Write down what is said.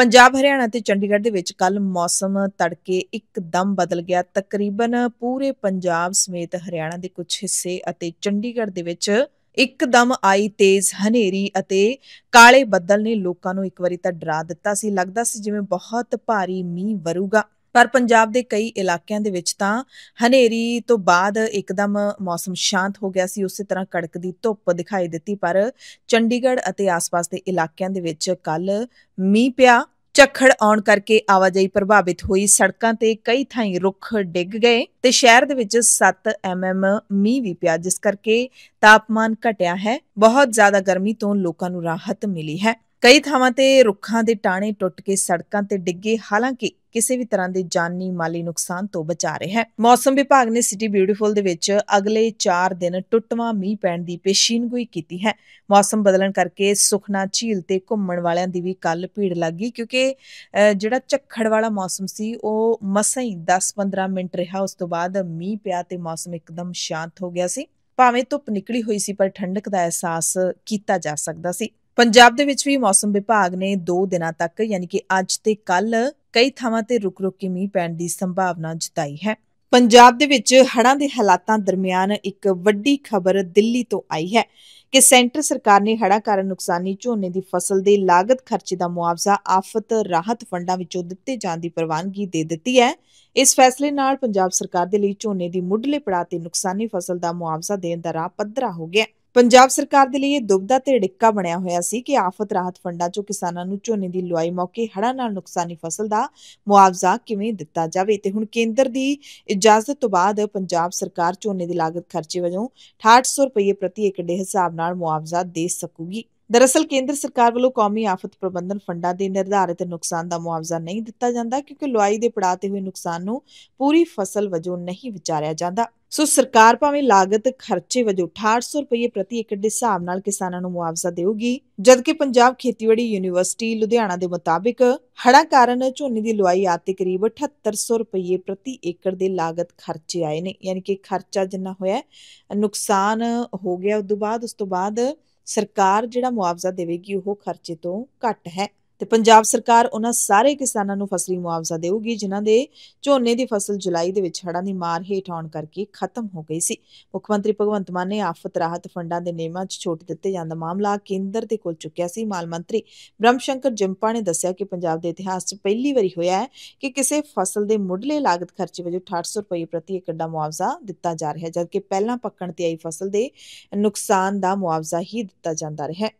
ਪੰਜਾਬ ਹਰਿਆਣਾ ਤੇ ਚੰਡੀਗੜ੍ਹ ਦੇ ਵਿੱਚ ਕੱਲ ਮੌਸਮ ਤੜਕੇ ਇੱਕਦਮ ਬਦਲ ਗਿਆ ਤਕਰੀਬਨ ਪੂਰੇ ਪੰਜਾਬ ਸਮੇਤ ਹਰਿਆਣਾ ਦੇ ਕੁਝ ਹਿੱਸੇ ਅਤੇ ਚੰਡੀਗੜ੍ਹ ਦੇ ਵਿੱਚ ਇੱਕਦਮ ਆਈ ਤੇਜ਼ ਹਨੇਰੀ ਅਤੇ ਕਾਲੇ ਬੱਦਲ ਨੇ ਲੋਕਾਂ ਨੂੰ ਇੱਕ ਵਾਰੀ ਤਾਂ ਡਰਾ ਦਿੱਤਾ ਸੀ ਲੱਗਦਾ ਸੀ ਜਿਵੇਂ ਬਹੁਤ ਭਾਰੀ ਮੀਂਹ ਵਰੂਗਾ ਪਰ ਪੰਜਾਬ ਦੇ ਕਈ ਇਲਾਕਿਆਂ ਦੇ ਵਿੱਚ ਤਾਂ ਹਨੇਰੀ ਤੋਂ ਬਾਅਦ ਇੱਕਦਮ ਮੌਸਮ ਸ਼ਾਂਤ ਹੋ ਗਿਆ ਸੀ ਉਸੇ ਤਰ੍ਹਾਂ ਕੜਕਦੀ ਧੁੱਪ ਦਿਖਾਈ ਦਿੱਤੀ ਪਰ ਚੰਡੀਗੜ੍ਹ ਅਤੇ ਆਸ-ਪਾਸ ਦੇ ਇਲਾਕਿਆਂ ਦੇ ਵਿੱਚ ਕੱਲ ਮੀਂਹ ਪਿਆ ਚੱਖੜ ਆਉਣ ਕਰਕੇ ਆਵਾਜਾਈ ਪ੍ਰਭਾਵਿਤ ਹੋਈ ਸੜਕਾਂ ਤੇ ਕਈ ਥਾਈਂ ਰੁੱਖ ਡਿੱਗ ਗਏ ਤੇ ਸ਼ਹਿਰ ਦੇ ਵਿੱਚ 7 ਐਮਐਮ ਮੀਂਹ ਵੀ ਪਿਆ ਜਿਸ ਕਰਕੇ ਤਾਪਮਾਨ ਘਟਿਆ ਹੈ ਬਹੁਤ ਜ਼ਿਆਦਾ ਗਰਮੀ ਤੋਂ ਲੋਕਾਂ ਨੂੰ ਰਾਹਤ ਮਿਲੀ ਹੈ ਕਈ ਥਾਵਾਂ ਤੇ ਰੁੱਖਾਂ ਦੇ ਟਾਣੇ ਟੁੱਟ ਕੇ ਸੜਕਾਂ ਤੇ ਡਿੱਗੇ ਹਾਲਾਂਕਿ ਕਿਸੇ ਵੀ ਤਰ੍ਹਾਂ ਦੇ ਜਾਨੀ ਮਾਲੀ ਨੁਕਸਾਨ ਤੋਂ ਬਚਾ ਰਿਹਾ ਹੈ ਮੌਸਮ ਵਿਭਾਗ ਨੇ ਸਿਟੀ ਬਿਊਟੀਫੁਲ ਦੇ ਵਿੱਚ ਅਗਲੇ 4 ਦਿਨ ਟੁੱਟਵਾ ਮੀਂਹ ਪੈਣ ਦੀ ਪੇਸ਼ੀਨਗੋਈ ਕੀਤੀ ਹੈ ਮੌਸਮ ਬਦਲਣ ਕਰਕੇ ਸੁਖਨਾ ਝੀਲ ਤੇ ਘੁੰਮਣ ਵਾਲਿਆਂ ਦੀ ਵੀ ਕੱਲ ਭੀੜ ਲੱਗੀ ਕਿਉਂਕਿ ਜਿਹੜਾ ਝੱਖੜ ਵਾਲਾ ਮੌਸਮ ਸੀ ਉਹ ਮਸਾਂ ਹੀ 10-15 ਮਿੰਟ ਰਿਹਾ ਉਸ ਤੋਂ ਬਾਅਦ ਮੀਂਹ ਪਿਆ ਤੇ ਮੌਸਮ ਇੱਕਦਮ ਸ਼ਾਂਤ ਹੋ ਗਿਆ ਸੀ ਭਾਵੇਂ ਧੁੱਪ ਨਿਕਲੀ ਹੋਈ ਸੀ ਪਰ ਠੰਡਕ ਦਾ ਅਹਿਸਾਸ ਕੀਤਾ ਜਾ ਸਕਦਾ ਸੀ ਪੰਜਾਬ ਦੇ ਵਿੱਚ ਵੀ ਮੌਸਮ ਵਿਭਾਗ ਨੇ 2 ਦਿਨਾਂ ਤੱਕ ਯਾਨੀ ਕਿ ਅੱਜ ਤੇ ਕੱਲ ਕਈ ਥਾਵਾਂ ਤੇ ਰੁਕ-ਰੁਕ ਕੇ ਮੀਂਹ ਪੈਣ ਦੀ ਸੰਭਾਵਨਾ ਜਤਾਈ ਹੈ ਪੰਜਾਬ ਦੇ ਵਿੱਚ ਹੜ੍ਹਾਂ ਦੇ ਹਾਲਾਤਾਂ ਦਰਮਿਆਨ ਇੱਕ ਵੱਡੀ ਖਬਰ ਦਿੱਲੀ ਤੋਂ ਆਈ ਹੈ ਕਿ ਸੈਂਟਰ ਸਰਕਾਰ ਨੇ ਹੜ੍ਹਾਂ ਕਾਰਨ ਨੁਕਸਾਨੀ ਝੋਨੇ ਦੀ ਫਸਲ ਦੇ ਲਾਗਤ ਖਰਚੇ ਦਾ ਮੁਆਵਜ਼ਾ ਆਫਤ ਰਾਹਤ ਫੰਡਾਂ ਵਿੱਚੋਂ ਦਿੱਤੇ ਜਾਣ ਦੀ ਪ੍ਰਵਾਨਗੀ ਦੇ ਦਿੱਤੀ ਹੈ ਇਸ ਫੈਸਲੇ ਨਾਲ ਪੰਜਾਬ ਸਰਕਾਰ ਦੇ ਲਈ ਝੋਨੇ ਦੀ ਮੁੱਢਲੇ ਪੜਾਅ ਤੇ ਨੁਕਸਾਨੀ ਫਸਲ ਦਾ ਮੁਆਵਜ਼ਾ ਦੇਣ ਦਾ ਰਾਹ ਪੱਧਰਾ ਹੋ ਗਿਆ ਹੈ ਪੰਜਾਬ ਸਰਕਾਰ ਦੇ ਲਈ ਇਹ ਦੁਬਦਾ ਤੇ ਡਿੱਕਾ ਬਣਿਆ ਹੋਇਆ ਸੀ ਕਿ ਆਫਤ ਰਾਹਤ ਫੰਡਾਂ ਚੋਂ ਕਿਸਾਨਾਂ ਨੂੰ ਝੋਨੇ ਦੀ ਲੁਆਈ ਮੌਕੇ ਹੜ੍ਹਾਂ ਨਾਲ ਨੁਕਸਾਨੀ ਫਸਲ ਦਾ ਮੁਆਵਜ਼ਾ ਕਿਵੇਂ ਦਿੱਤਾ ਜਾਵੇ ਤੇ ਹੁਣ ਕੇਂਦਰ ਦੀ ਇਜਾਜ਼ਤ ਤੋਂ ਬਾਅਦ ਪੰਜਾਬ ਸਰਕਾਰ ਝੋਨੇ ਦੀ ਲਾਗਤ ਖਰਚੇ ਵਜੋਂ 6800 ਰੁਪਏ ਪ੍ਰਤੀ ਏਕੜ ਦੇ ਹਿਸਾਬ ਨਾਲ ਮੁਆਵਜ਼ਾ ਦੇ ਸਕੂਗੀ ਦਰਅਸਲ ਕੇਂਦਰ ਸਰਕਾਰ ਵੱਲੋਂ ਕੌਮੀ ਆਫਤ ਪ੍ਰਬੰਧਨ ਫੰਡਾਂ ਦੇ ਨਿਰਧਾਰਿਤ ਨੁਕਸਾਨ ਦਾ ਮੁਆਵਜ਼ਾ ਨਹੀਂ ਦਿੱਤਾ ਜਾਂਦਾ ਕਿਉਂਕਿ ਲੁਆਈ ਦੇ ਪੜਾਅ ਤੇ ਹੋਏ ਨੁਕਸਾਨ ਨੂੰ ਪੂਰੀ ਫਸਲ ਵਜੋਂ ਨਹੀਂ ਵਿਚਾਰਿਆ ਜਾਂਦਾ ਸੋ ਸਰਕਾਰ ਭਾਵੇਂ ਲਾਗਤ ਖਰਚੇ ਵਜੋਂ 6800 ਰੁਪਏ ਪ੍ਰਤੀ ਏਕੜ ਦੇ ਹਿਸਾਬ ਨਾਲ ਕਿਸਾਨਾਂ ਨੂੰ ਮੁਆਵਜ਼ਾ ਦੇਊਗੀ ਜਦਕਿ ਪੰਜਾਬ ਖੇਤੀਬਾੜੀ ਯੂਨੀਵਰਸਿਟੀ ਲੁਧਿਆਣਾ ਦੇ ਮੁਤਾਬਿਕ ਹੜਾ ਕਾਰਨ ਝੋਨੇ ਦੀ ਲੁਆਈ ਤੇ ਕਰੀਬ 7800 ਰੁਪਏ ਪ੍ਰਤੀ ਏਕੜ ਦੇ ਲਾਗਤ ਖਰਚੇ ਆਏ ਨੇ ਯਾਨੀ ਕਿ ਖਰਚਾ ਜਿੰਨਾ ਹੋਇਆ ਨੁਕਸਾਨ ਹੋ ਗਿਆ ਉਸ ਤੋਂ ਬਾਅਦ ਉਸ ਤੋਂ ਬਾਅਦ ਸਰਕਾਰ ਜਿਹੜਾ ਮੁਆਵਜ਼ਾ ਦੇਵੇਗੀ ਉਹ ਖਰਚੇ ਤੋਂ ਘੱਟ ਹੈ ਤੇ ਪੰਜਾਬ ਸਰਕਾਰ ਉਹਨਾਂ ਸਾਰੇ ਕਿਸਾਨਾਂ ਨੂੰ ਫਸਲੀ ਮੁਆਵਜ਼ਾ ਦੇਊਗੀ ਜਿਨ੍ਹਾਂ ਦੇ ਝੋਨੇ ਦੀ ਫਸਲ ਜੁਲਾਈ ਦੇ ਵਿੱਚ ਹੜ੍ਹਾਂ ਦੀ ਮਾਰ ਹੇਠ ਆਉਣ ਕਰਕੇ ਖਤਮ ਹੋ ਗਈ ਸੀ ਮੁੱਖ ਮੰਤਰੀ ਭਗਵੰਤ ਮਾਨ ਨੇ ਆਫਤ ਰਾਹਤ ਫੰਡਾਂ ਦੇ ਨਿਯਮਾਂ 'ਚ ਛੋਟ ਦਿੱਤੇ ਜਾਂਦਾ ਮਾਮਲਾ ਕੇਂਦਰ ਦੇ ਕੋਲ ਚੁੱਕਿਆ ਸੀ ਮਾਲ ਮੰਤਰੀ ਬ੍ਰਹਮਸ਼ੰਕਰ ਜਿੰਪਾ ਨੇ ਦੱਸਿਆ ਕਿ ਪੰਜਾਬ ਦੇ ਇਤਿਹਾਸ 'ਚ ਪਹਿਲੀ ਵਾਰੀ ਹੋਇਆ ਹੈ ਕਿ ਕਿਸੇ ਫਸਲ ਦੇ ਮੁੱਢਲੇ ਲਾਗਤ ਖਰਚੇ ਵਜੋਂ 800 ਰੁਪਏ ਪ੍ਰਤੀ ਏਕੜ ਦਾ ਮੁਆਵਜ਼ਾ ਦਿੱਤਾ ਜਾ ਰਿਹਾ ਹੈ ਜਦਕਿ ਪਹਿਲਾਂ ਪੱਕਣ ਤੇ ਆਈ ਫਸਲ ਦੇ ਨੁਕਸਾਨ ਦਾ ਮੁਆਵਜ਼ਾ ਹੀ ਦਿੱਤਾ ਜਾਂਦਾ ਰਿਹਾ ਹੈ